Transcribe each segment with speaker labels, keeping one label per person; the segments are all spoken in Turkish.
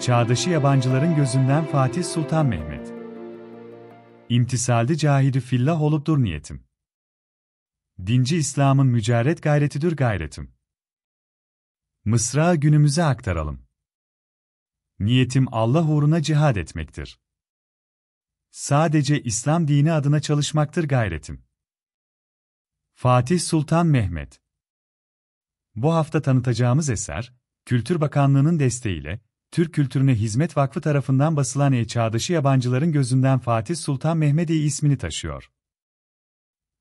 Speaker 1: Çağdaşı yabancıların gözünden Fatih Sultan Mehmet. İmtisaldi cahidi fillah olupdur niyetim. Dinci İslam'ın mücaret gayretidir gayretim. Mısra günümüze aktaralım. Niyetim Allah uğruna cihad etmektir. Sadece İslam dini adına çalışmaktır gayretim. Fatih Sultan Mehmet Bu hafta tanıtacağımız eser, Kültür Bakanlığı'nın desteğiyle Türk Kültürüne Hizmet Vakfı tarafından basılan E Çağdaşı Yabancıların Gözünden Fatih Sultan Mehmedi e ismini taşıyor.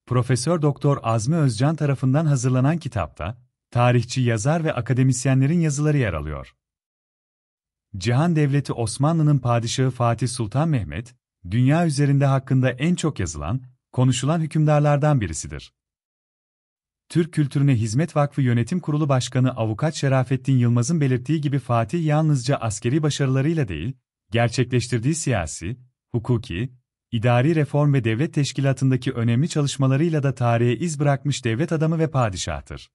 Speaker 1: Profesör Doktor Azmi Özcan tarafından hazırlanan kitapta, tarihçi yazar ve akademisyenlerin yazıları yer alıyor. Cihan Devleti Osmanlı'nın padişahı Fatih Sultan Mehmet, dünya üzerinde hakkında en çok yazılan, konuşulan hükümdarlardan birisidir. Türk Kültürüne Hizmet Vakfı Yönetim Kurulu Başkanı Avukat Şerafettin Yılmaz'ın belirttiği gibi Fatih yalnızca askeri başarılarıyla değil, gerçekleştirdiği siyasi, hukuki, idari reform ve devlet teşkilatındaki önemli çalışmalarıyla da tarihe iz bırakmış devlet adamı ve padişahtır.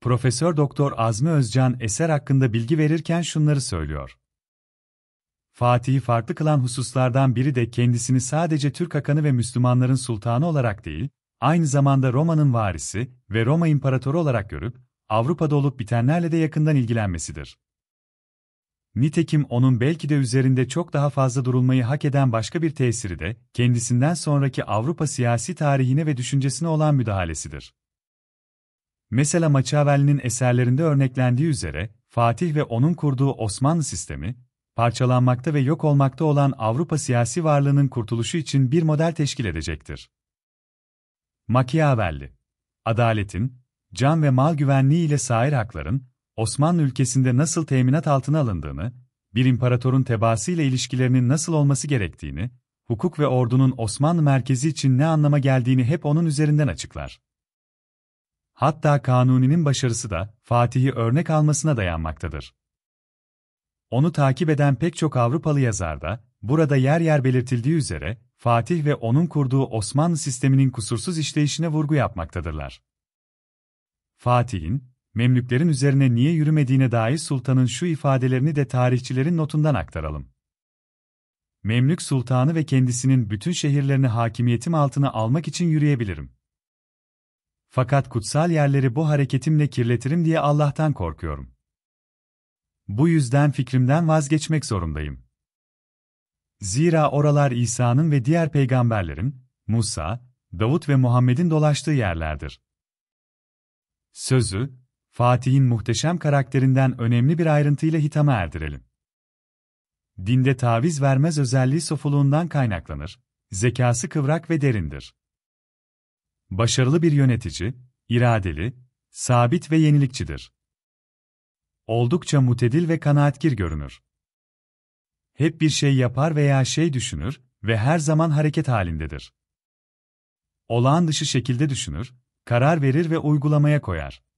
Speaker 1: Profesör Doktor Azmi Özcan eser hakkında bilgi verirken şunları söylüyor. Fatih'i farklı kılan hususlardan biri de kendisini sadece Türk Hakanı ve Müslümanların sultanı olarak değil, aynı zamanda Roma'nın varisi ve Roma İmparatoru olarak görüp, Avrupa'da olup bitenlerle de yakından ilgilenmesidir. Nitekim onun belki de üzerinde çok daha fazla durulmayı hak eden başka bir tesiri de, kendisinden sonraki Avrupa siyasi tarihine ve düşüncesine olan müdahalesidir. Mesela Machiavelli'nin eserlerinde örneklendiği üzere, Fatih ve onun kurduğu Osmanlı sistemi, parçalanmakta ve yok olmakta olan Avrupa siyasi varlığının kurtuluşu için bir model teşkil edecektir. Machiavelli, adaletin, can ve mal güvenliği ile sair hakların, Osmanlı ülkesinde nasıl teminat altına alındığını, bir imparatorun tebaası ile ilişkilerinin nasıl olması gerektiğini, hukuk ve ordunun Osmanlı merkezi için ne anlama geldiğini hep onun üzerinden açıklar. Hatta Kanuni'nin başarısı da Fatih'i örnek almasına dayanmaktadır. Onu takip eden pek çok Avrupalı yazar da, burada yer yer belirtildiği üzere, Fatih ve onun kurduğu Osmanlı sisteminin kusursuz işleyişine vurgu yapmaktadırlar. Fatih'in, Memlüklerin üzerine niye yürümediğine dair sultanın şu ifadelerini de tarihçilerin notundan aktaralım. Memlük sultanı ve kendisinin bütün şehirlerini hakimiyetim altına almak için yürüyebilirim. Fakat kutsal yerleri bu hareketimle kirletirim diye Allah'tan korkuyorum. Bu yüzden fikrimden vazgeçmek zorundayım. Zira oralar İsa'nın ve diğer peygamberlerin, Musa, Davut ve Muhammed'in dolaştığı yerlerdir. Sözü, Fatih'in muhteşem karakterinden önemli bir ayrıntıyla hitama erdirelim. Dinde taviz vermez özelliği sofuluğundan kaynaklanır, zekası kıvrak ve derindir. Başarılı bir yönetici, iradeli, sabit ve yenilikçidir. Oldukça mutedil ve kanaatkir görünür hep bir şey yapar veya şey düşünür ve her zaman hareket halindedir. Olağan dışı şekilde düşünür, karar verir ve uygulamaya koyar.